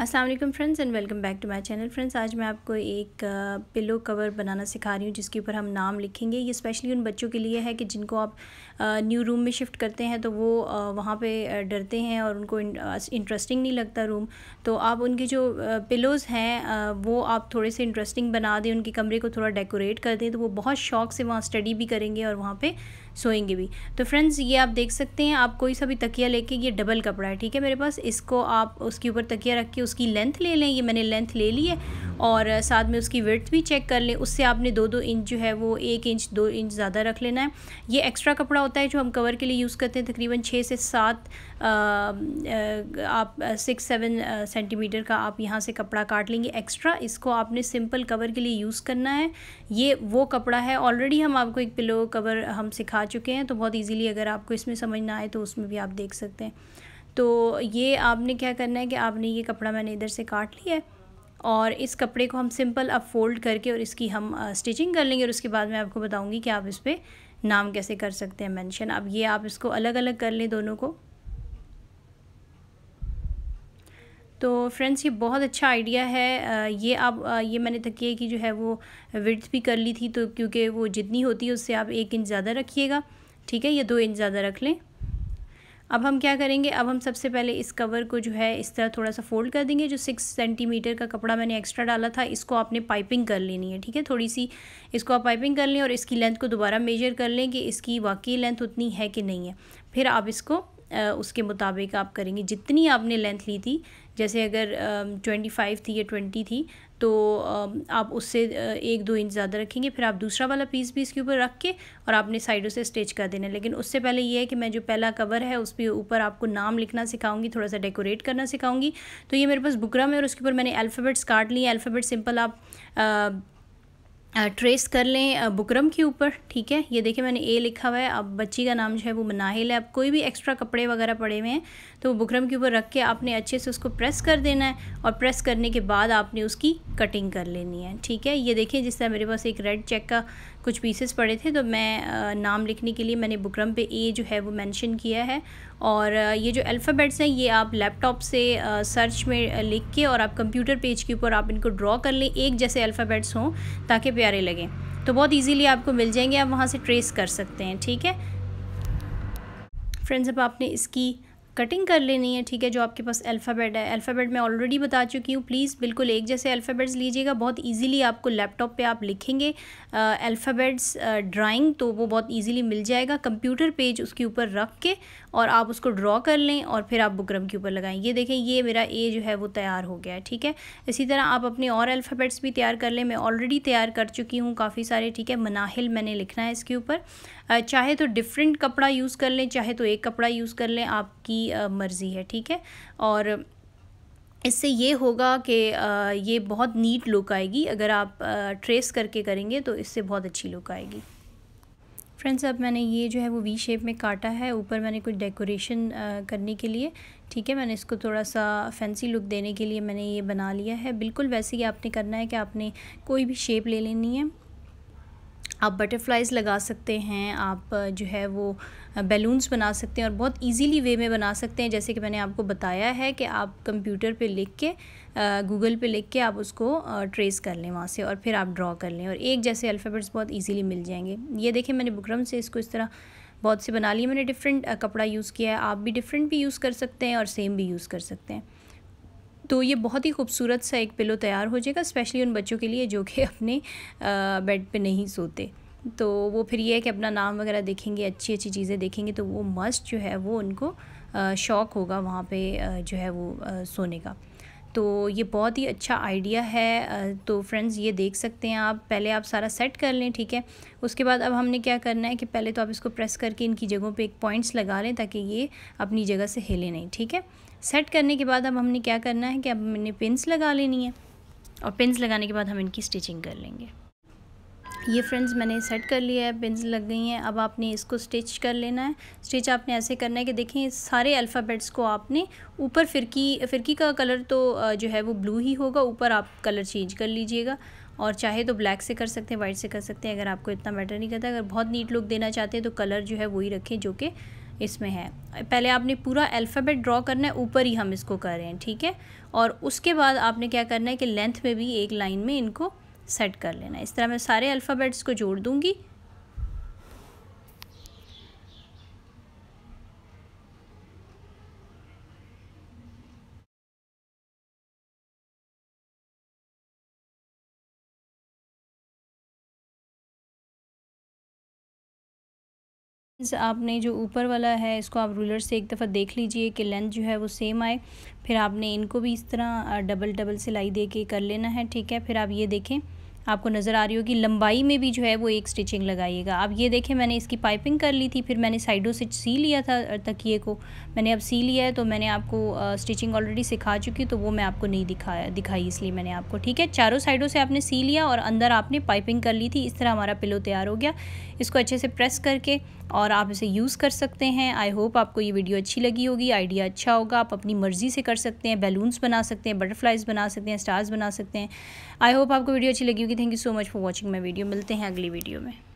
वालेकुम friends and welcome back to my channel friends आज मैं आपको एक पिलो कवर बनाना सिखा रही हूँ जिसके ऊपर हम नाम लिखेंगे ये स्पेशली उन बच्चों के लिए है कि जिनको आप न्यू रूम में शिफ्ट करते हैं तो वो वहाँ पे डरते हैं और उनको इंटरेस्टिंग नहीं लगता रूम तो आप उनके जो पिलोज़ हैं वो आप थोड़े से इंटरेस्टिंग बना दें उनके कमरे को थोड़ा डेकोरेट कर दें तो वो बहुत शौक से वहाँ स्टडी भी करेंगे और वहाँ पर सोएंगे भी तो फ्रेंड्स ये आप देख सकते हैं आप कोई सा भी तकिया लेके ये डबल कपड़ा है ठीक है मेरे पास इसको आप उसके ऊपर तकिया रख के उसकी लेंथ ले लें ये मैंने लेंथ ले ली है और साथ में उसकी वर्थ भी चेक कर लें उससे आपने दो दो इंच जो है वो एक इंच दो इंच ज़्यादा रख लेना है ये एक्स्ट्रा कपड़ा होता है जो हम कवर के लिए यूज़ करते हैं तकरीबन छः से सात आप सिक्स सेवन सेंटीमीटर का आप यहाँ से कपड़ा काट लेंगे एक्स्ट्रा इसको आपने सिंपल कवर के लिए यूज़ करना है ये वो कपड़ा है ऑलरेडी हम आपको एक पिलो कवर हम सिखा चुके हैं तो बहुत ईजीली अगर आपको इसमें समझना आए तो उसमें भी आप देख सकते हैं तो ये आपने क्या करना है कि आपने ये कपड़ा मैंने इधर से काट लिया है और इस कपड़े को हम सिंपल अब फोल्ड करके और इसकी हम स्टिचिंग कर लेंगे और उसके बाद मैं आपको बताऊंगी कि आप इस पर नाम कैसे कर सकते हैं मेंशन अब ये आप इसको अलग अलग कर लें दोनों को तो फ्रेंड्स ये बहुत अच्छा आइडिया है ये आप ये मैंने तकिए की जो है वो विड्थ भी कर ली थी तो क्योंकि वो जितनी होती है उससे आप एक इंच ज़्यादा रखिएगा ठीक है या दो इंच ज़्यादा रख लें अब हम क्या करेंगे अब हम सबसे पहले इस कवर को जो है इस तरह थोड़ा सा फोल्ड कर देंगे जो सिक्स सेंटीमीटर का कपड़ा मैंने एक्स्ट्रा डाला था इसको आपने पाइपिंग कर लेनी है ठीक है थोड़ी सी इसको आप पाइपिंग कर लें और इसकी लेंथ को दोबारा मेजर कर लें कि इसकी वाकई लेंथ उतनी है कि नहीं है फिर आप इसको उसके मुताबिक आप करेंगे जितनी आपने लेंथ ली थी जैसे अगर ट्वेंटी फाइव थी या ट्वेंटी थी तो आप उससे एक दो इंच ज़्यादा रखेंगे फिर आप दूसरा वाला पीस भी इसके ऊपर रख के और आपने साइडों से स्टिच कर देना लेकिन उससे पहले ये है कि मैं जो पहला कवर है उस पर ऊपर आपको नाम लिखना सिखाऊंगी थोड़ा सा डेकोरेट करना सिखाऊंगी तो ये मेरे पास बुकरम है और उसके ऊपर मैंने अल्फ़ाबेट्स काट लिए अल्फ़ाबेट सिंपल आप आ, ट्रेस कर लें बुकरम के ऊपर ठीक है ये देखिए मैंने ए लिखा हुआ है अब बच्ची का नाम जो है वो मनाहिल है अब कोई भी एक्स्ट्रा कपड़े वगैरह पड़े हुए हैं तो वो बुकरम के ऊपर रख के आपने अच्छे से उसको प्रेस कर देना है और प्रेस करने के बाद आपने उसकी कटिंग कर लेनी है ठीक है ये देखिए जिस तरह मेरे पास एक रेड चेक का कुछ पीसेस पड़े थे तो मैं नाम लिखने के लिए मैंने बुकरम पे ए जो है वो मैंशन किया है और ये जो अल्फ़ाबेट्स हैं ये आप लैपटॉप से सर्च में लिख के और आप कंप्यूटर पेज के ऊपर आप इनको ड्रॉ कर लें एक जैसे अल्फ़ाबेट्स हों ताकि प्यारे लगे तो बहुत इजीली आपको मिल जाएंगे आप वहाँ से ट्रेस कर सकते हैं ठीक है फ्रेंड्स अब आपने इसकी कटिंग कर लेनी है ठीक है जो आपके पास अल्फ़ाबेट है अल्फ़ाबेट मैं ऑलरेडी बता चुकी हूँ प्लीज़ बिल्कुल एक जैसे अल्फ़ाबेट्स लीजिएगा बहुत ईजिली आपको लैपटॉप पे आप लिखेंगे अल्फ़ाबेट्स ड्राइंग तो वो बहुत ईजिली मिल जाएगा कंप्यूटर पेज उसके ऊपर रख के और आप उसको ड्रॉ कर लें और फिर आप बुकरम के ऊपर लगाएं ये देखें ये मेरा ए जो है वो तैयार हो गया है ठीक है इसी तरह आप अपने और अल्फ़ाबेट्स भी तैयार कर लें मैं ऑलरेडी तैयार कर चुकी हूँ काफ़ी सारे ठीक है मनाहिल मैंने लिखना है इसके ऊपर चाहे तो डिफरेंट कपड़ा यूज़ कर लें चाहे तो एक कपड़ा यूज़ कर लें आपकी मर्ज़ी है ठीक है और इससे ये होगा कि ये बहुत नीट लुक आएगी अगर आप ट्रेस करके करेंगे तो इससे बहुत अच्छी लुक आएगी फ्रेंड्स अब मैंने ये जो है वो वी शेप में काटा है ऊपर मैंने कुछ डेकोरेशन करने के लिए ठीक है मैंने इसको थोड़ा सा फैंसी लुक देने के लिए मैंने ये बना लिया है बिल्कुल वैसे ही आपने करना है कि आपने कोई भी शेप ले लेनी है आप बटरफ्लाइज़ लगा सकते हैं आप जो है वो बैलून्स बना सकते हैं और बहुत इजीली वे में बना सकते हैं जैसे कि मैंने आपको बताया है कि आप कंप्यूटर पे लिख के गूगल पे लिख के आप उसको ट्रेस कर लें वहाँ से और फिर आप ड्रॉ कर लें और एक जैसे अल्फ़ाबेट्स बहुत इजीली मिल जाएंगे ये देखें मैंने बुकरम से इसको इस तरह बहुत से बना लिए मैंने डिफरेंट कपड़ा यूज़ किया है आप भी डिफरेंट भी यूज़ कर सकते हैं और सेम भी यूज़ कर सकते हैं तो ये बहुत ही खूबसूरत सा एक पिलो तैयार हो जाएगा स्पेशली उन बच्चों के लिए जो कि अपने बेड पे नहीं सोते तो वो फिर ये है कि अपना नाम वगैरह देखेंगे अच्छी अच्छी चीज़ें देखेंगे तो वो मस्ट जो है वो उनको शौक़ होगा वहाँ पे जो है वो सोने का तो ये बहुत ही अच्छा आइडिया है तो फ्रेंड्स ये देख सकते हैं आप पहले आप सारा सेट कर लें ठीक है उसके बाद अब हमने क्या करना है कि पहले तो आप इसको प्रेस करके इनकी जगहों पे एक पॉइंट्स लगा लें ताकि ये अपनी जगह से हिले नहीं ठीक है सेट करने के बाद अब हमने क्या करना है कि अब हमने पिंस लगा लेनी है और पिंस लगाने के बाद हम इनकी स्टिचिंग कर लेंगे ये फ्रेंड्स मैंने सेट कर लिया है पिंस लग गई हैं अब आपने इसको स्टिच कर लेना है स्टिच आपने ऐसे करना है कि देखें सारे अल्फ़ाबेट्स को आपने ऊपर फिरकी फिरकी का कलर तो जो है वो ब्लू ही होगा ऊपर आप कलर चेंज कर लीजिएगा और चाहे तो ब्लैक से कर सकते हैं वाइट से कर सकते हैं अगर आपको इतना मैटर नहीं करता अगर बहुत नीट लुक देना चाहते हैं तो कलर जो है वही रखें जो कि इसमें है पहले आपने पूरा अल्फ़ाबेट ड्रॉ करना है ऊपर ही हम इसको कर रहे हैं ठीक है और उसके बाद आपने क्या करना है कि लेंथ में भी एक लाइन में इनको सेट कर लेना इस तरह मैं सारे अल्फ़ाबेट्स को जोड़ दूँगी आपने जो ऊपर वाला है इसको आप रूलर से एक दफ़ा देख लीजिए कि लेंथ जो है वो सेम आए फिर आपने इनको भी इस तरह डबल डबल सिलाई दे के कर लेना है ठीक है फिर आप ये देखें आपको नज़र आ रही होगी लंबाई में भी जो है वो एक स्टिचिंग लगाइएगा आप ये देखें मैंने इसकी पाइपिंग कर ली थी फिर मैंने साइडों से सी लिया था तकिए को मैंने अब सी लिया है तो मैंने आपको स्टिचिंग ऑलरेडी सिखा चुकी तो वो मैं आपको नहीं दिखाया दिखाई इसलिए मैंने आपको ठीक है चारों साइडों से आपने सी लिया और अंदर आपने पाइपिंग कर ली थी इस तरह हमारा पिलो तैयार हो गया इसको अच्छे से प्रेस करके और आप इसे यूज़ कर सकते हैं आई होप आपको ये वीडियो अच्छी लगी होगी आइडिया अच्छा होगा आप अपनी मर्ज़ी से कर सकते हैं बैलून्स बना सकते हैं बटरफ्लाइज बना सकते हैं स्टार्स बना सकते हैं आई होप आपको वीडियो अच्छी लगी होगी thank you so much for watching my video मिलते हैं अगली वीडियो में